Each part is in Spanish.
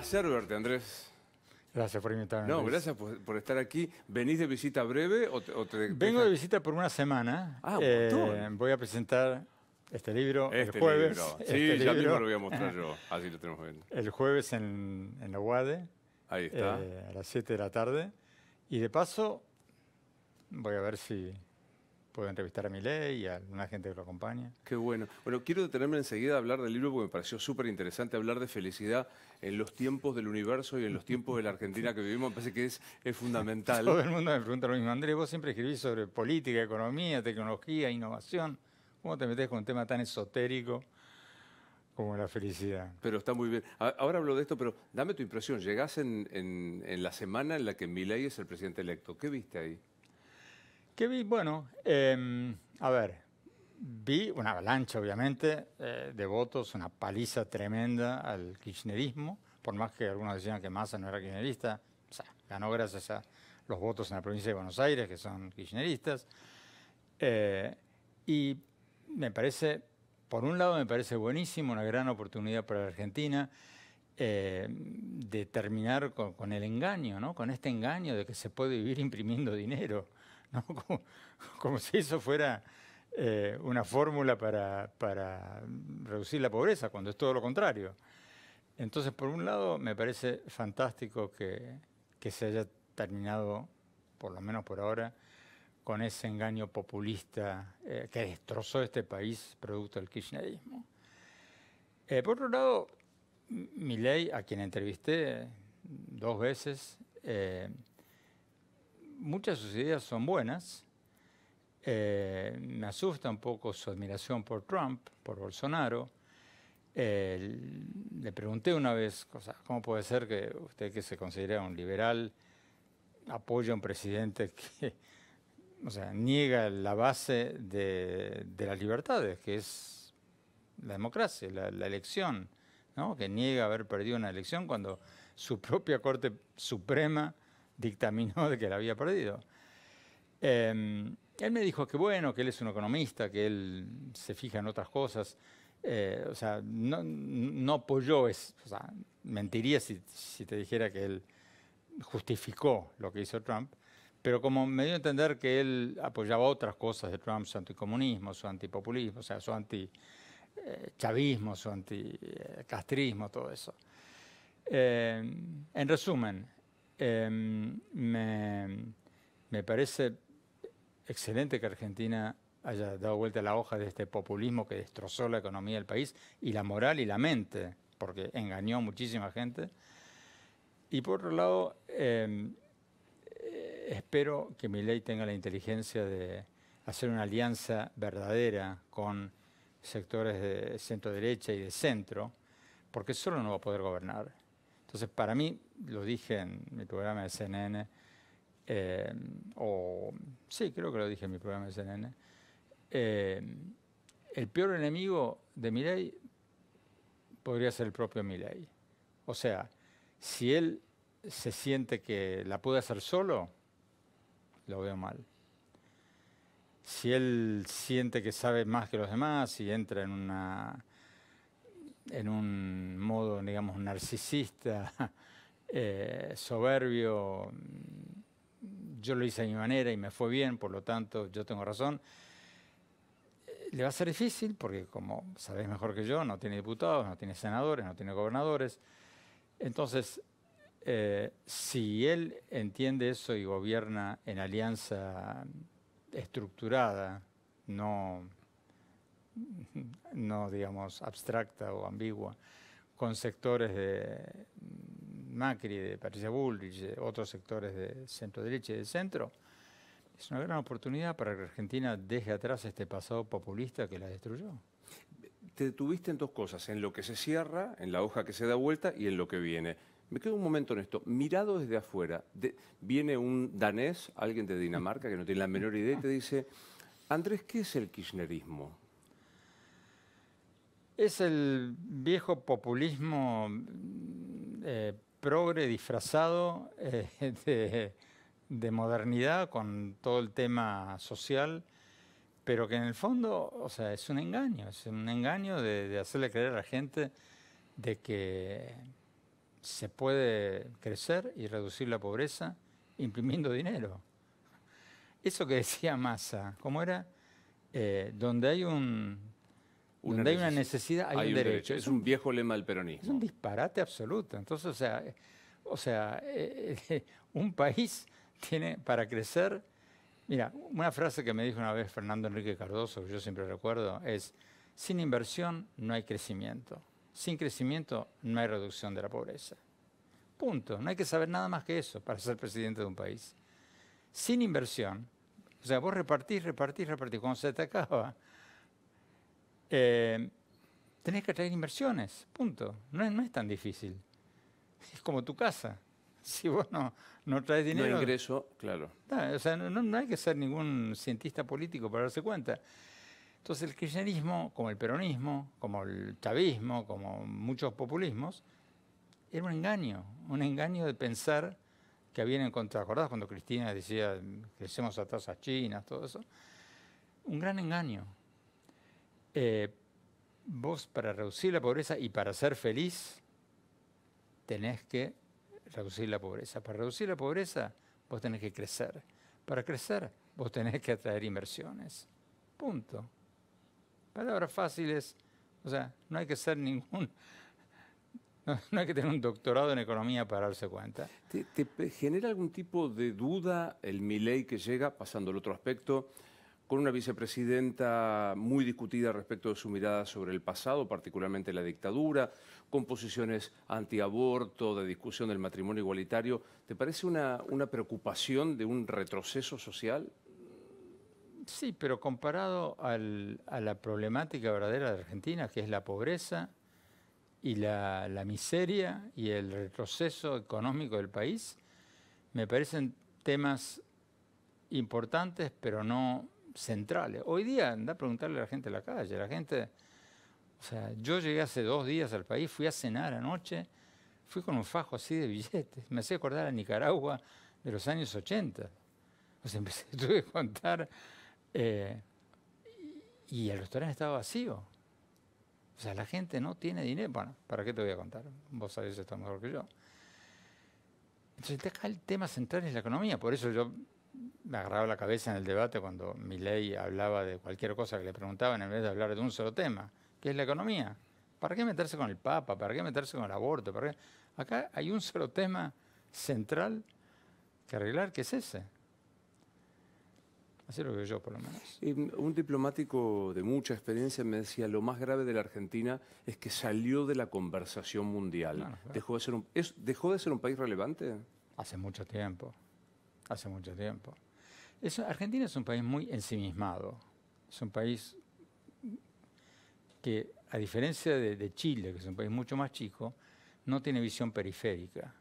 placer verte, Andrés. Gracias por invitarme. No, gracias por, estar aquí. ¿Venís de visita breve o te, Vengo de visita por una semana. Ah, eh, voy a presentar este libro el este jueves. Sí, este ya mismo lo voy a mostrar yo. Así lo tenemos bien. El jueves en, la UADE. Ahí está. Eh, a las 7 de la tarde. Y de paso, voy a ver si puedo entrevistar a Milei y a una gente que lo acompaña. Qué bueno. Bueno, quiero detenerme enseguida a hablar del libro porque me pareció súper interesante hablar de felicidad en los tiempos del universo y en los tiempos de la Argentina que vivimos. Me parece que es, fundamental. Todo el mundo me pregunta lo mismo. Andrés, vos siempre escribís sobre política, economía, tecnología, innovación. ¿Cómo te metes con un tema tan esotérico? como la felicidad. Pero está muy bien. Ahora hablo de esto, pero dame tu impresión. Llegás en, en la semana en la que Milei es el presidente electo. ¿Qué viste ahí? ¿Qué vi? Bueno, em, a ver, vi una avalancha, obviamente, eh, de votos, una paliza tremenda al kirchnerismo, por más que algunos decían que Massa no era kirchnerista, o sea, ganó gracias a los votos en la provincia de Buenos Aires, que son kirchneristas. Eh, y me parece, por un lado, me parece buenísimo, una gran oportunidad para la Argentina. Eh, de terminar con, con, el engaño, ¿no? con este engaño de que se puede vivir imprimiendo dinero. Como, como, si eso fuera eh, una fórmula para, reducir la pobreza, cuando es todo lo contrario. Entonces, por un lado, me parece fantástico que, se haya terminado, por lo menos por ahora, con ese engaño populista eh, que destrozó este país producto del kirchnerismo. Eh, por otro lado, Milei, a quien entrevisté dos veces, eh, muchas de sus ideas son buenas. Eh, me asusta un poco su admiración por Trump, por Bolsonaro. Eh, le pregunté una vez, ¿cómo puede ser que usted que se considera un liberal apoye a un presidente que sea, niega la base de, las libertades, que es la democracia, la, elección, que niega haber perdido una elección cuando su propia Corte Suprema dictaminó de que la había perdido. Em, él me dijo que bueno, que él es un economista, que él se fija en otras cosas. Eh, o sea, no, apoyó, o sea, mentiría si, te dijera que él justificó lo que hizo Trump, pero como me dio a entender que él apoyaba otras cosas de Trump, su anticomunismo, su antipopulismo, o sea, su antichavismo, eh, su anticastrismo, eh, todo eso. Em, en resumen, Em, me, parece excelente que Argentina haya dado vuelta a la hoja de este populismo que destrozó la economía del país y la moral y la mente, porque engañó a muchísima gente. Y por otro lado, em, eh, espero que mi ley tenga la inteligencia de hacer una alianza verdadera con sectores de centro derecha y de centro, porque solo no va a poder gobernar. Entonces, para mí, lo dije en mi programa de CNN, eh, o sí, creo que lo dije en mi programa de CNN, eh, el peor enemigo de Miley podría ser el propio miley. O sea, si él se siente que la puede hacer solo, lo veo mal. Si él siente que sabe más que los demás y entra en una en un modo, digamos, narcisista Eh, soberbio, mm, yo lo hice a mi manera y me fue bien, por lo tanto yo tengo razón. Eh, le va a ser difícil porque, como sabéis mejor que yo, no tiene diputados, no tiene senadores, no tiene gobernadores. Entonces, eh, si él entiende eso y gobierna en alianza estructurada, no, no digamos abstracta o ambigua, con sectores de, Macri, de Patricia Bullrich, de otros sectores de centro derecha y de centro, es una gran oportunidad para que Argentina deje atrás este pasado populista que la destruyó. Te detuviste en dos cosas, en lo que se cierra, en la hoja que se da vuelta y en lo que viene. Me quedo un momento en esto. Mirado desde afuera, viene un danés, alguien de Dinamarca que no tiene la menor idea y te dice, Andrés, ¿qué es el kirchnerismo? Es el viejo populismo eh, progre disfrazado eh, de, modernidad con todo el tema social, pero que en el fondo, o sea, es un engaño, es un engaño de, hacerle creer a la gente de que se puede crecer y reducir la pobreza imprimiendo dinero. Eso que decía Massa, ¿cómo era? Eh, donde hay un hay una necesidad, hay, un, derecho. Es un viejo lema del peronismo. Es un disparate absoluto. Entonces, o sea, eh, o sea eh, eh, un país tiene para crecer. Mira, una frase que me dijo una vez Fernando Enrique Cardoso, que yo siempre recuerdo, es: sin inversión no hay crecimiento. Sin crecimiento no hay reducción de la pobreza. Punto. No hay que saber nada más que eso para ser presidente de un país. Sin inversión, o sea, vos repartís, repartís, repartís. Cuando se te acaba, eh, tenés que traer inversiones, punto. No es, tan difícil. Es como tu casa. Si vos no, no traes dinero... No ingreso, claro. no, hay que ser ningún cientista político para darse cuenta. Entonces el kirchnerismo, como el peronismo, como el chavismo, como muchos populismos, era un engaño, un engaño de pensar que habían encontrado, ¿acordás cuando Cristina decía crecemos a tasas chinas, todo eso? Un gran engaño, eh, vos para reducir la pobreza y para ser feliz, tenés que reducir la pobreza. Para reducir la pobreza, vos tenés que crecer. Para crecer, vos tenés que atraer inversiones. Punto. Palabras fáciles. O sea, no hay que ser ningún... No, hay que tener un doctorado en economía para darse cuenta. ¿Te, genera algún tipo de duda el Milei que llega, pasando al otro aspecto, con una vicepresidenta muy discutida respecto de su mirada sobre el pasado, particularmente la dictadura, con posiciones antiaborto, de discusión del matrimonio igualitario. ¿Te parece una, preocupación de un retroceso social? Sí, pero comparado a la problemática verdadera de Argentina, que es la pobreza y la miseria y el retroceso económico del país, me parecen temas importantes, pero no centrales. Hoy día anda a preguntarle a la gente de la calle, la gente... O sea, yo llegué hace dos días al país, fui a cenar anoche, fui con un fajo así de billetes. Me hacía acordar a Nicaragua de los años 80. O sea, empecé, tuve contar eh, y el restaurante estaba vacío. O sea, la gente no tiene dinero. Bueno, ¿para qué te voy a contar? Vos sabés esto mejor que yo. Entonces, acá el tema central es la economía. Por eso yo me agarraba la cabeza en el debate cuando mi ley hablaba de cualquier cosa que le preguntaban en vez de hablar de un solo tema, que es la economía. ¿Para qué meterse con el Papa? ¿Para qué meterse con el aborto? ¿Para Acá hay un solo tema central que arreglar, que es ese. Así lo veo yo, por lo menos. un diplomático de mucha experiencia me decía, lo más grave de la Argentina es que salió de la conversación mundial. ¿Dejó de ser un país relevante? Hace mucho tiempo hace mucho tiempo. Argentina es un país muy ensimismado, es un país que, a diferencia de, Chile, que es un país mucho más chico, no tiene visión periférica.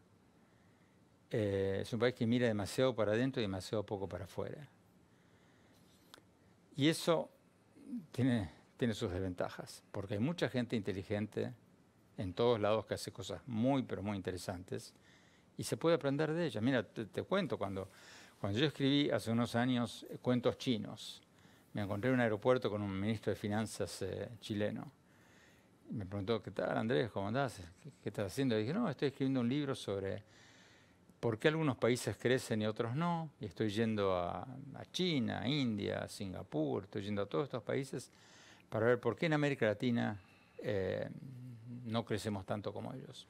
Eh, es un país que mira demasiado para adentro y demasiado poco para afuera. Y eso tiene sus desventajas, porque hay mucha gente inteligente en todos lados que hace cosas muy, pero muy interesantes, y se puede aprender de ellas. Mira, te, cuento, cuando, cuando yo escribí hace unos años eh, cuentos chinos, me encontré en un aeropuerto con un ministro de Finanzas eh, chileno. Me preguntó, ¿qué tal Andrés? ¿Cómo andás? ¿Qué, estás haciendo? Y dije, no, estoy escribiendo un libro sobre por qué algunos países crecen y otros no. Y estoy yendo a, China, a India, a Singapur, estoy yendo a todos estos países para ver por qué en América Latina eh, no crecemos tanto como ellos.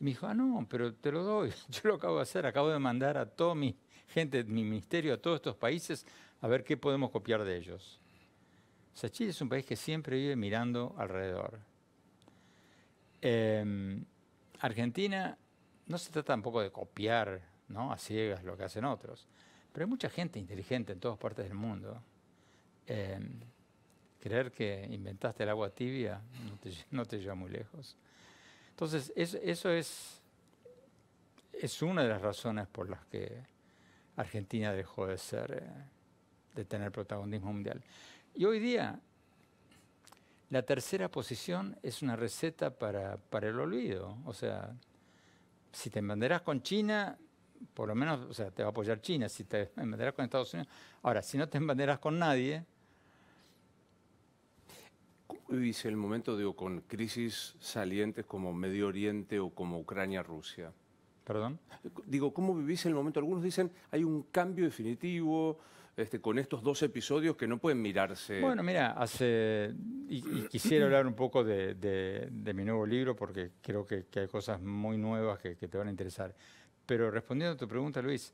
Y me dijo, ah, no, pero te lo doy. Yo lo acabo de hacer, acabo de mandar a toda mi gente, mi ministerio, a todos estos países, a ver qué podemos copiar de ellos. O sea, Chile es un país que siempre vive mirando alrededor. Em, Argentina no se trata tampoco de copiar a ciegas lo que hacen otros, pero hay mucha gente inteligente en todas partes del mundo. Em, creer que inventaste el agua tibia no te lleva muy lejos. Entonces, eso, es, es una de las razones por las que Argentina dejó de ser, eh, de tener protagonismo mundial. Y hoy día, la tercera posición es una receta para, el olvido. O sea, si te embanderás con China, por lo menos, o sea, te va a apoyar China, si te embanderás con Estados Unidos. Ahora, si no te embanderás con nadie, ¿Cómo vivís el momento, digo, con crisis salientes como Medio Oriente o como Ucrania-Rusia? Perdón. Digo, ¿cómo vivís el momento? Algunos dicen, hay un cambio definitivo, este, con estos dos episodios que no pueden mirarse. Bueno, mira, hace. Y, quisiera hablar un poco de, mi nuevo libro porque creo que, hay cosas muy nuevas que, te van a interesar. Pero respondiendo a tu pregunta, Luis,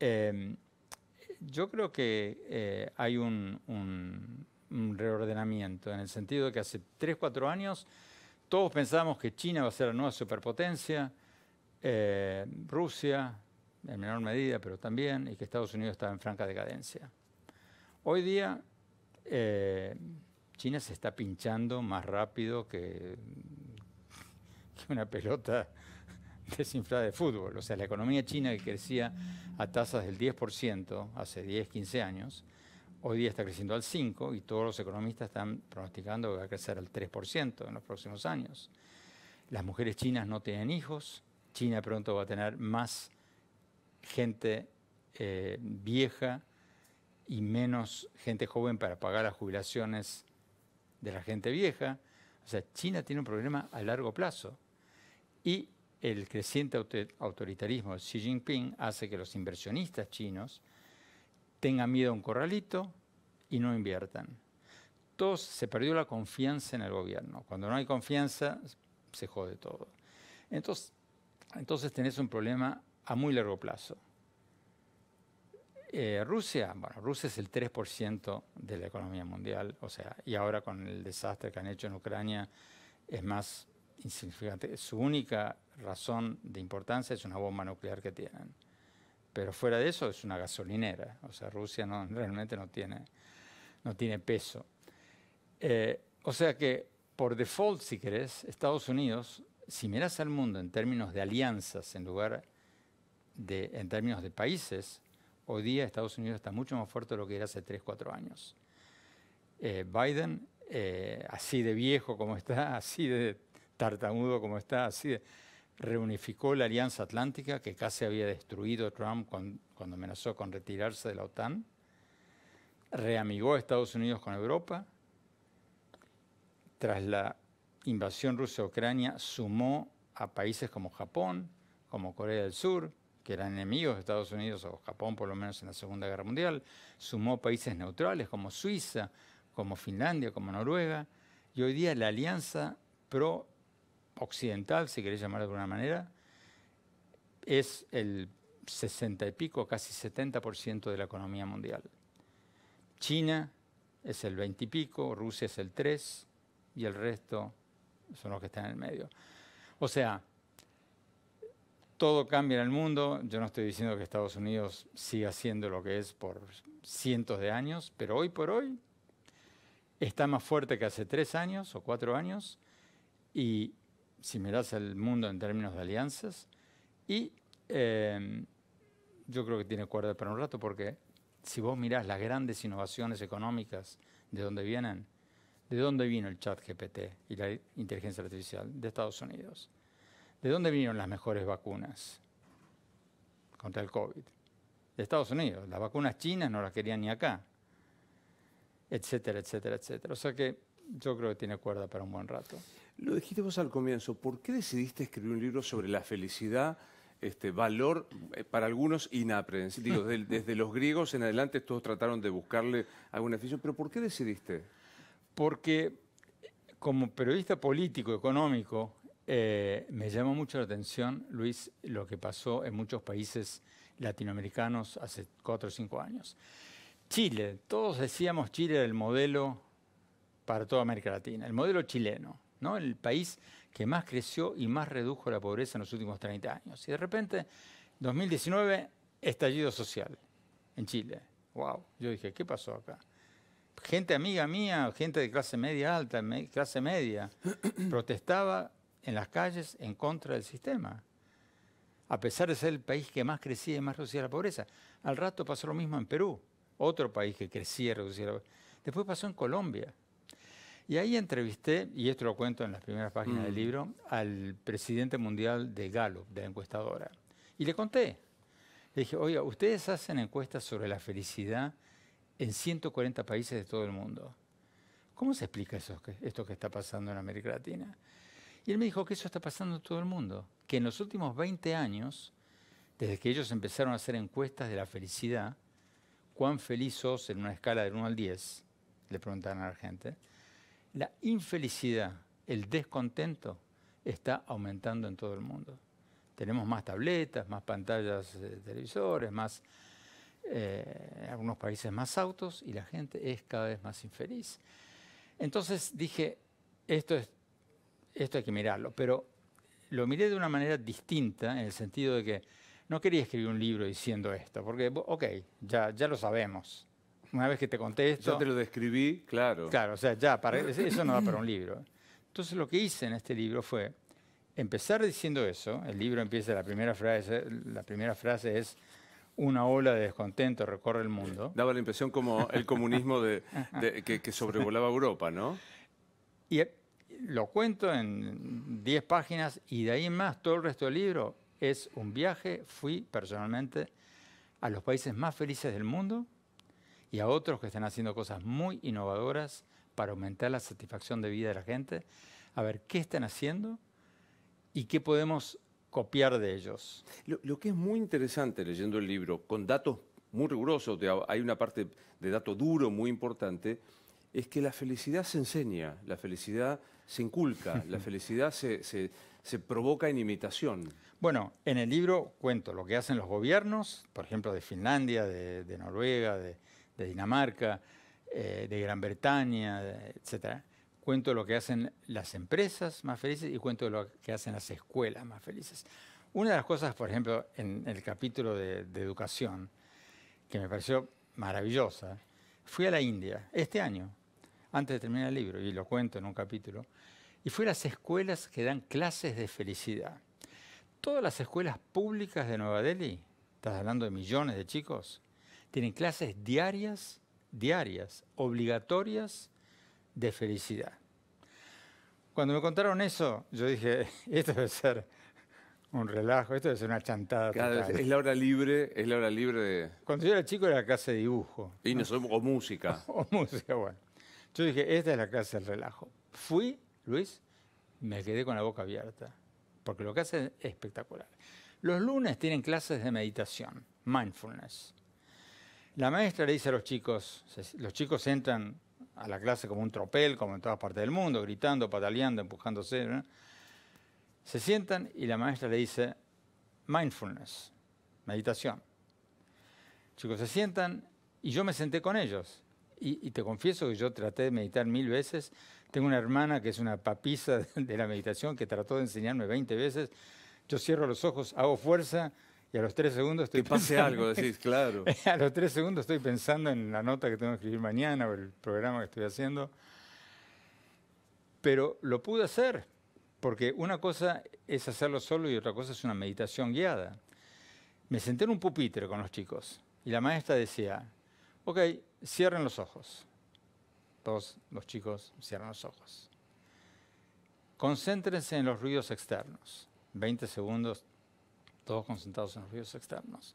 em, yo creo que eh, hay un, reordenamiento, en el sentido de que hace 3, 4 años todos pensábamos que China va a ser la nueva superpotencia, eh, Rusia en menor medida, pero también, y que Estados Unidos estaba en franca decadencia. Hoy día eh, China se está pinchando más rápido que, que una pelota desinflada de fútbol. O sea, la economía china que crecía a tasas del 10% hace 10, 15 años, hoy día está creciendo al 5% y todos los economistas están pronosticando que va a crecer al 3% en los próximos años. Las mujeres chinas no tienen hijos, China pronto va a tener más gente eh, vieja y menos gente joven para pagar las jubilaciones de la gente vieja. O sea, China tiene un problema a largo plazo. Y el creciente autoritarismo de Xi Jinping hace que los inversionistas chinos tengan miedo a un corralito y no inviertan. Todos se perdió la confianza en el gobierno. Cuando no hay confianza, se jode todo. Entonces, entonces tenés un problema a muy largo plazo. Eh, Rusia, bueno, Rusia es el 3% de la economía mundial, o sea, y ahora con el desastre que han hecho en Ucrania es más insignificante. Su única razón de importancia es una bomba nuclear que tienen. Pero fuera de eso es una gasolinera. O sea, Rusia realmente no tiene, no tiene peso. Eh, o sea que, por default, si querés, Estados Unidos, si miras al mundo en términos de alianzas en lugar de, en términos de países, hoy día Estados Unidos está mucho más fuerte de lo que era hace 3, 4 años. Eh, Biden, eh, así de viejo como está, así de tartamudo como está, así de reunificó la Alianza Atlántica que casi había destruido Trump cuando amenazó con retirarse de la OTAN, reamigó a Estados Unidos con Europa, tras la invasión rusa a Ucrania sumó a países como Japón, como Corea del Sur, que eran enemigos de Estados Unidos o Japón por lo menos en la Segunda Guerra Mundial, sumó países neutrales como Suiza, como Finlandia, como Noruega, y hoy día la alianza pro occidental, si queréis llamarlo de alguna manera, es el 60 y pico, casi 70% de la economía mundial. China es el 20 y pico, Rusia es el 3 y el resto son los que están en el medio. O sea, todo cambia en el mundo. Yo no estoy diciendo que Estados Unidos siga siendo lo que es por cientos de años, pero hoy por hoy está más fuerte que hace tres años o cuatro años y si mirás el mundo en términos de alianzas, y em, yo creo que tiene cuerda para un rato, porque si vos mirás las grandes innovaciones económicas de dónde vienen, ¿de dónde vino el chat GPT y la inteligencia artificial? De Estados Unidos. ¿De dónde vinieron las mejores vacunas contra el COVID? De Estados Unidos. Las vacunas chinas no las querían ni acá, etcétera, etcétera, etcétera. O sea que yo creo que tiene cuerda para un buen rato. Lo dijiste vos al comienzo, ¿por qué decidiste escribir un libro sobre la felicidad? Este, valor eh, para algunos inaprensible. desde los griegos en adelante todos trataron de buscarle alguna afición, pero ¿por qué decidiste? Porque eh, como periodista político, económico, eh, me llamó mucho la atención, Luis, lo que pasó en muchos países latinoamericanos hace cuatro o cinco años. Chile, todos decíamos Chile era el modelo para toda América Latina, el modelo chileno, ¿no? el país que más creció y más redujo la pobreza en los últimos 30 años. Y de repente, 2019, estallido social en Chile. ¡Wow! Yo dije, ¿qué pasó acá? Gente amiga mía, gente de clase media alta, clase media, protestaba en las calles en contra del sistema. A pesar de ser el país que más crecía y más reducía la pobreza. Al rato pasó lo mismo en Perú, otro país que crecía y reducía la pobreza. Después pasó en Colombia. Y ahí entrevisté, y esto lo cuento en las primeras páginas del mm. libro, al presidente mundial de Gallup, de la encuestadora. Y le conté. Le dije, oiga, ustedes hacen encuestas sobre la felicidad en 140 países de todo el mundo. ¿Cómo se explica eso, esto que está pasando en América Latina? Y él me dijo que eso está pasando en todo el mundo, que en los últimos 20 años, desde que ellos empezaron a hacer encuestas de la felicidad, cuán feliz sos en una escala del 1 al 10, le preguntaron a la gente, la infelicidad, el descontento está aumentando en todo el mundo. Tenemos más tabletas, más pantallas de eh, televisores, más, en eh, algunos países más autos y la gente es cada vez más infeliz. Entonces dije, esto, es, esto hay que mirarlo, pero lo miré de una manera distinta en el sentido de que no quería escribir un libro diciendo esto, porque, ok, ya, ya lo sabemos una vez que te contesto... Yo te lo describí, claro. Claro, o sea, ya, para, eso no va para un libro. Entonces lo que hice en este libro fue empezar diciendo eso, el libro empieza, la primera frase, la primera frase es una ola de descontento recorre el mundo. Daba la impresión como el comunismo de, que, que, sobrevolaba Europa, ¿no? Y eh, lo cuento en 10 páginas y de ahí en más todo el resto del libro es un viaje, fui personalmente a los países más felices del mundo y a otros que están haciendo cosas muy innovadoras para aumentar la satisfacción de vida de la gente, a ver qué están haciendo y qué podemos copiar de ellos. Lo, que es muy interesante leyendo el libro, con datos muy rigurosos, hay una parte de dato duro muy importante, es que la felicidad se enseña, la felicidad se inculca, la felicidad se, provoca en imitación. Bueno, en el libro cuento lo que hacen los gobiernos, por ejemplo, de Finlandia, de, de Noruega, de, de Dinamarca, eh, de Gran Bretaña, etc. Cuento lo que hacen las empresas más felices y cuento lo que hacen las escuelas más felices. Una de las cosas, por ejemplo, en el capítulo de, de educación, que me pareció maravillosa, fui a la India este año, antes de terminar el libro, y lo cuento en un capítulo, y fui a las escuelas que dan clases de felicidad. Todas las escuelas públicas de Nueva Delhi, estás hablando de millones de chicos, tienen clases diarias, diarias, obligatorias de felicidad. Cuando me contaron eso, yo dije, esto debe ser un relajo, esto debe ser una chantada. es la hora libre, es la hora libre de... Cuando yo era chico era la clase de dibujo. Y no, o música. o música, bueno. Yo dije, esta es la clase del relajo. Fui, Luis, me quedé con la boca abierta, porque lo que hacen es espectacular. Los lunes tienen clases de meditación, mindfulness. La maestra le dice a los chicos, los chicos entran a la clase como un tropel, como en todas partes del mundo, gritando, pataleando, empujándose. Se sientan y la maestra le dice, mindfulness, meditación. Chicos, se sientan y yo me senté con ellos. Y, y, te confieso que yo traté de meditar mil veces. Tengo una hermana que es una papisa de la meditación que trató de enseñarme 20 veces. Yo cierro los ojos, hago fuerza, y a los tres segundos estoy pase pensando, algo, claro. a los tres segundos estoy pensando en la nota que tengo que escribir mañana o el programa que estoy haciendo. Pero lo pude hacer, porque una cosa es hacerlo solo y otra cosa es una meditación guiada. Me senté en un pupitre con los chicos y la maestra decía, ok, cierren los ojos. Todos los chicos cierran los ojos. Concéntrense en los ruidos externos. 20 segundos, todos concentrados en los ríos externos.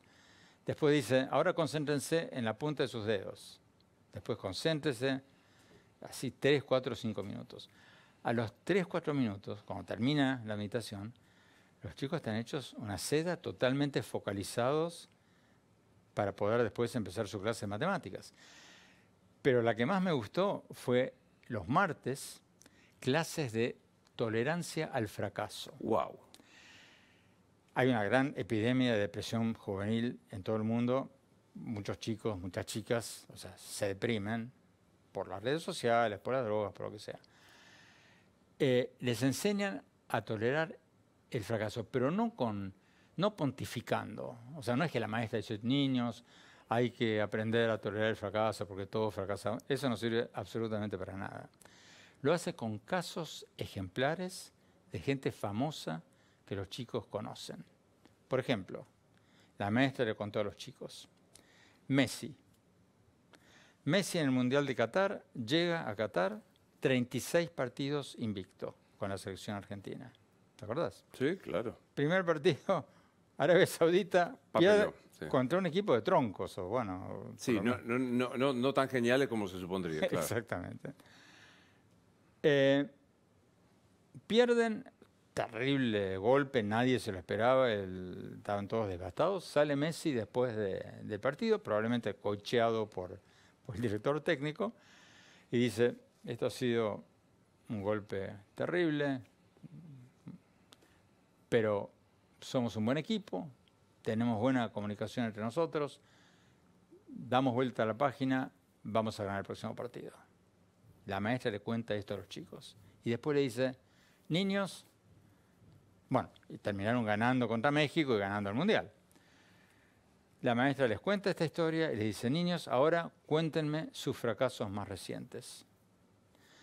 Después dice, ahora concéntrense en la punta de sus dedos. Después concéntrense así 3, 4, 5 minutos. A los 3, 4 minutos, cuando termina la meditación, los chicos están hechos una seda totalmente focalizados para poder después empezar su clase de matemáticas. Pero la que más me gustó fue los martes, clases de tolerancia al fracaso. ¡Wow! Hay una gran epidemia de depresión juvenil en todo el mundo. Muchos chicos, muchas chicas, o sea, se deprimen por las redes sociales, por las drogas, por lo que sea. Eh, les enseñan a tolerar el fracaso, pero no con, no pontificando. O sea, no es que la maestra dice, niños, hay que aprender a tolerar el fracaso porque todo fracasa. Eso no sirve absolutamente para nada. Lo hace con casos ejemplares de gente famosa que los chicos conocen. Por ejemplo, la maestra le contó a los chicos, Messi. Messi en el Mundial de Qatar llega a Qatar 36 partidos invicto con la selección argentina. ¿Te acordás? Sí, claro. Primer partido, Arabia Saudita, contra un equipo de troncos, o bueno... Sí, no, no, tan geniales como se supondría, claro. Exactamente. Eh, pierden terrible golpe, nadie se lo esperaba, estaban todos desgastados Sale Messi después del partido, probablemente cocheado por, por el director técnico, y dice, esto ha sido un golpe terrible, pero somos un buen equipo, tenemos buena comunicación entre nosotros, damos vuelta a la página, vamos a ganar el próximo partido. La maestra le cuenta esto a los chicos. Y después le dice, niños, bueno, y terminaron ganando contra México y ganando el Mundial. La maestra les cuenta esta historia y les dice, niños, ahora cuéntenme sus fracasos más recientes.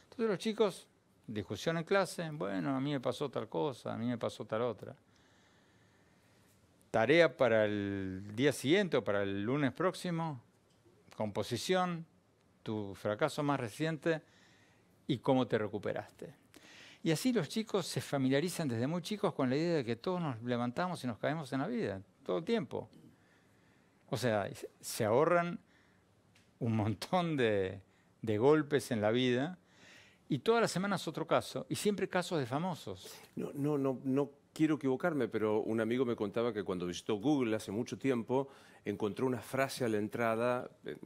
Entonces los chicos, discusión en clase, bueno, a mí me pasó tal cosa, a mí me pasó tal otra. Tarea para el día siguiente o para el lunes próximo, composición, tu fracaso más reciente y cómo te recuperaste. Y así los chicos se familiarizan desde muy chicos con la idea de que todos nos levantamos y nos caemos en la vida, todo el tiempo. O sea, se ahorran un montón de, golpes en la vida y todas las semanas otro caso, y siempre casos de famosos. No, no, no, no quiero equivocarme, pero un amigo me contaba que cuando visitó Google hace mucho tiempo, encontró una frase a la entrada, eh,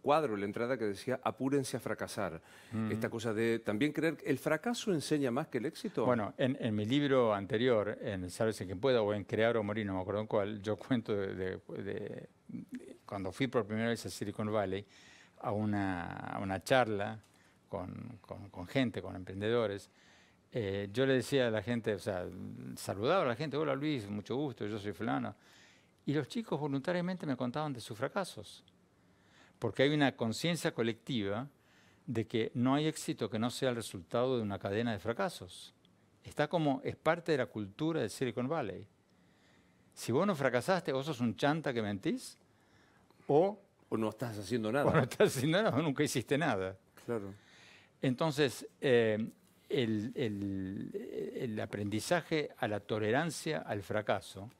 cuadro la entrada que decía apúrense a fracasar. Mm. Esta cosa de también creer que el fracaso enseña más que el éxito. Bueno, en, mi libro anterior, en Sálvese quien pueda o en Crear o Morir, no me acuerdo en cuál, yo cuento de, cuando fui por primera vez a Silicon Valley a una, a una charla con, gente, con emprendedores. Eh, yo le decía a la gente, o sea, saludaba a la gente, hola Luis, mucho gusto, yo soy fulano. Y los chicos voluntariamente me contaban de sus fracasos porque hay una conciencia colectiva de que no hay éxito que no sea el resultado de una cadena de fracasos. Está como, es parte de la cultura de Silicon Valley. Si vos no fracasaste, vos sos un chanta que mentís, o... no estás haciendo nada. O no estás haciendo nada, o nunca hiciste nada. Claro. Entonces, eh, el, el, aprendizaje a la tolerancia al fracaso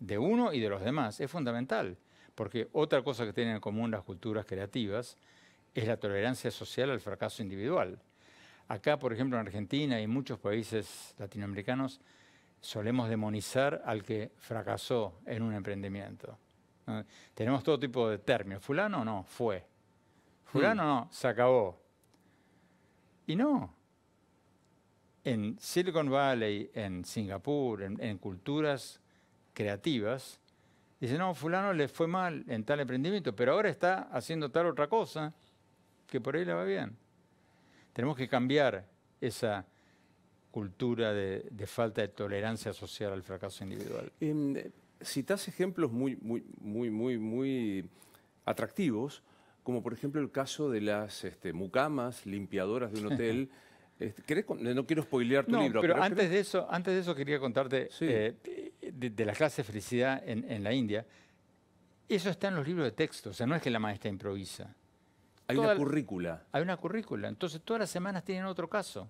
de uno y de los demás es fundamental. Porque otra cosa que tienen en común las culturas creativas es la tolerancia social al fracaso individual. Acá, por ejemplo, en Argentina y en muchos países latinoamericanos, solemos demonizar al que fracasó en un emprendimiento. Tenemos todo tipo de términos. Fulano no, fue. Fulano mm. no, se acabó. Y no. En Silicon Valley, en Singapur, en culturas creativas, Dice, no, fulano le fue mal en tal emprendimiento, pero ahora está haciendo tal otra cosa que por ahí le va bien. Tenemos que cambiar esa cultura de, falta de tolerancia social al fracaso individual. Em, citas ejemplos muy, muy, muy, muy, atractivos, como por ejemplo el caso de las este, mucamas limpiadoras de un hotel este, no quiero spoilear tu libro. Pero, antes, de eso, antes de eso quería contarte eh, de, la clase de felicidad en, la India. Eso está en los libros de texto, o sea, no es que la maestra improvisa. Hay una currícula. hay una currícula. Entonces, todas las semanas tienen otro caso.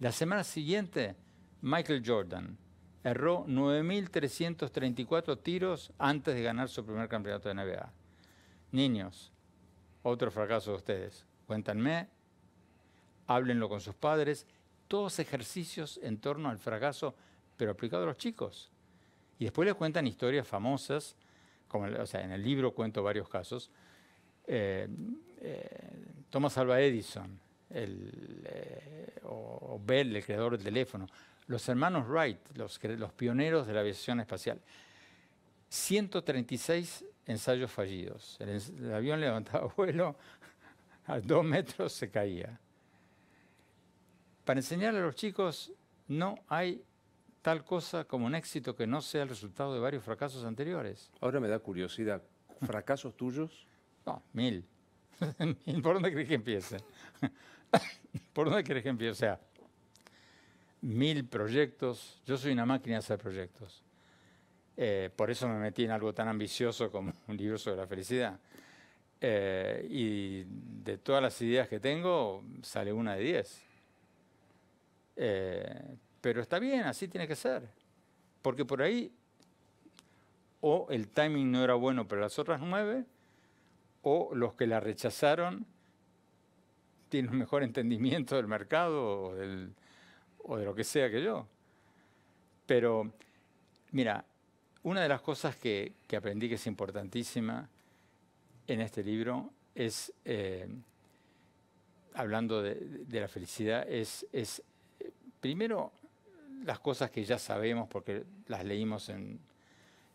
La semana siguiente, Michael Jordan erró 9.334 tiros antes de ganar su primer campeonato de NBA. Niños, otro fracaso de ustedes. Cuéntanme háblenlo con sus padres, todos ejercicios en torno al fracaso, pero aplicado a los chicos. Y después les cuentan historias famosas, como o sea, en el libro cuento varios casos. Eh, eh, Thomas Alva Edison, eh, o, Bell, el creador del teléfono, los hermanos Wright, los, pioneros de la aviación espacial. 136 ensayos fallidos. el avión levantaba vuelo, a dos metros se caía. Para enseñarle a los chicos, no hay tal cosa como un éxito que no sea el resultado de varios fracasos anteriores. Ahora me da curiosidad, ¿fracasos tuyos? No, mil. ¿Por dónde crees que empiece? ¿Por dónde crees que empiece? O sea, mil proyectos. Yo soy una máquina de hacer proyectos. Eh, por eso me metí en algo tan ambicioso como un libro sobre la felicidad. Eh, y de todas las ideas que tengo, sale una de diez. Eh, pero está bien, así tiene que ser. Porque por ahí o el timing no era bueno para las otras nueve, o los que la rechazaron tienen un mejor entendimiento del mercado o, de lo que sea que yo. Pero, mira, una de las cosas que, aprendí que es importantísima en este libro es, eh, hablando de, la felicidad, es Primero, las cosas que ya sabemos porque las leímos en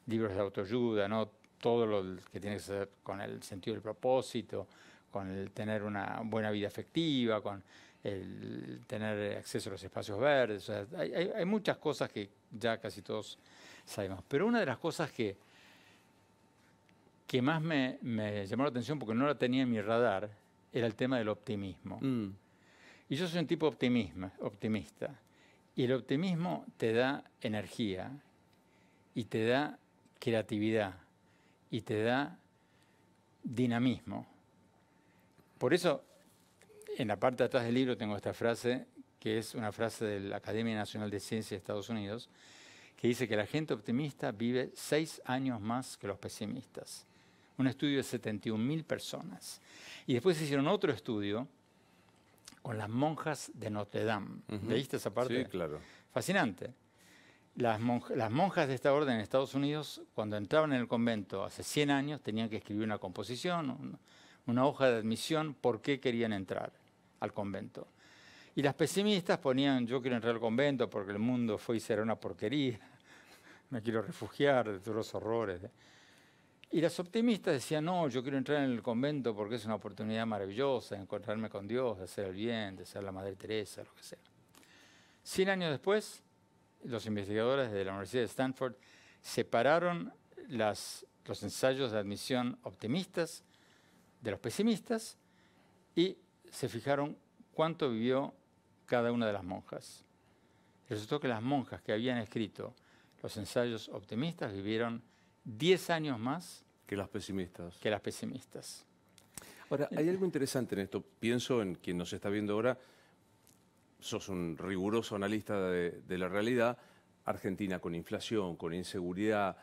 libros de autoayuda, ¿no? todo lo que tiene que ver con el sentido del propósito, con el tener una buena vida efectiva, con el tener acceso a los espacios verdes. hay, muchas cosas que ya casi todos sabemos. Pero una de las cosas que, que más me, llamó la atención, porque no la tenía en mi radar, era el tema del optimismo. Mm. Y yo soy un tipo optimista. Y el optimismo te da energía y te da creatividad y te da dinamismo. Por eso, en la parte atrás del libro tengo esta frase, que es una frase de la Academia Nacional de Ciencias de Estados Unidos, que dice que la gente optimista vive seis años más que los pesimistas. Un estudio de 71.000 personas. Y después se hicieron otro estudio con las monjas de Notre Dame. Uh esa parte? Sí, claro. Fascinante. Las, monjas de esta orden en Estados Unidos, cuando entraban en el convento hace 100 años, tenían que escribir una composición, una hoja de admisión, por qué querían entrar al convento. Y las pesimistas ponían, yo quiero entrar al convento porque el mundo fue y será una porquería, me quiero refugiar de todos los horrores. ¿eh? Y las optimistas decían, no, yo quiero entrar en el convento porque es una oportunidad maravillosa de encontrarme con Dios, de hacer el bien, de ser la Madre Teresa, lo que sea. Cien años después, los investigadores de la Universidad de Stanford separaron los ensayos de admisión optimistas de los pesimistas y se fijaron cuánto vivió cada una de las monjas. Resultó que las monjas que habían escrito los ensayos optimistas vivieron 10 años más. Que las pesimistas. Que las pesimistas. Ahora, hay algo interesante en esto. Pienso en quien nos está viendo ahora. Sos un riguroso analista de, la realidad. Argentina con inflación, con inseguridad.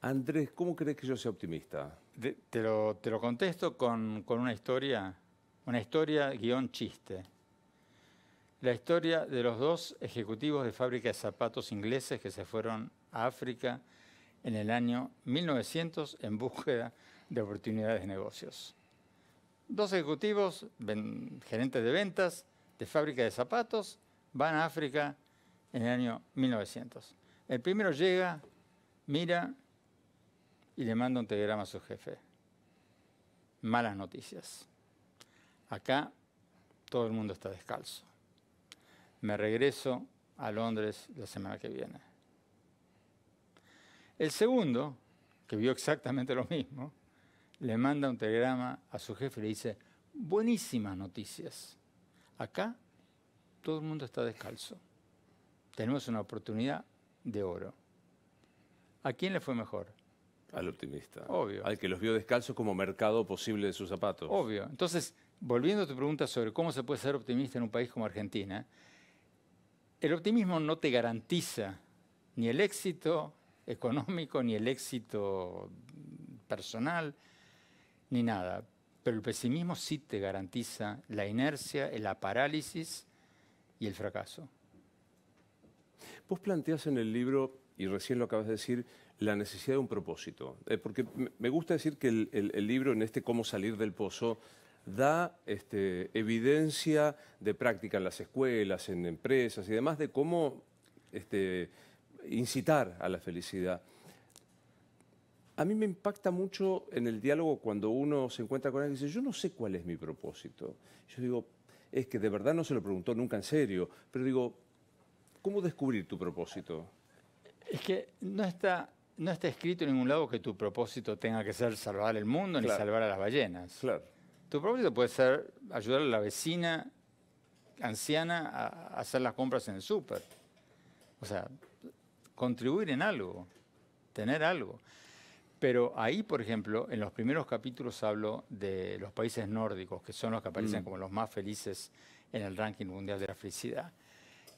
Andrés, ¿cómo crees que yo sea optimista? te, lo, contesto con, con una historia, una historia guión chiste. La historia de los dos ejecutivos de fábrica de zapatos ingleses que se fueron a África en el año 1900 en búsqueda de oportunidades de negocios. Dos ejecutivos, gerentes de ventas de fábrica de zapatos, van a África en el año 1900. El primero llega, mira y le manda un telegrama a su jefe. Malas noticias. Acá todo el mundo está descalzo. Me regreso a Londres la semana que viene. El segundo, que vio exactamente lo mismo, le manda un telegrama a su jefe y le dice, buenísimas noticias. Acá todo el mundo está descalzo. Tenemos una oportunidad de oro. ¿A quién le fue mejor? Al optimista. Obvio. Al que los vio descalzos como mercado posible de sus zapatos. Obvio. Entonces, volviendo a tu pregunta sobre cómo se puede ser optimista en un país como Argentina, el optimismo no te garantiza ni el éxito, económico, ni el éxito personal, ni nada. Pero el pesimismo sí te garantiza la inercia, la parálisis y el fracaso. Vos planteas en el libro, y recién lo acabas de decir, la necesidad de un propósito. Eh, porque me gusta decir que el, libro, en este Cómo salir del pozo, da este, evidencia de práctica en las escuelas, en empresas y demás, de cómo este, incitar a la felicidad. A mí me impacta mucho en el diálogo cuando uno se encuentra con alguien y dice, yo no sé cuál es mi propósito. Yo digo, es que de verdad no se lo preguntó nunca en serio, pero digo, ¿cómo descubrir tu propósito? Es que no está, no está escrito en ningún lado que tu propósito tenga que ser salvar el mundo ni salvar a las ballenas. Claro. Tu propósito puede ser ayudar a la vecina anciana a hacer las compras en el súper. O sea, contribuir en algo, tener algo. Pero ahí, por ejemplo, en los primeros capítulos hablo de los países nórdicos, que son los que aparecen mm. como los más felices en el ranking mundial de la felicidad.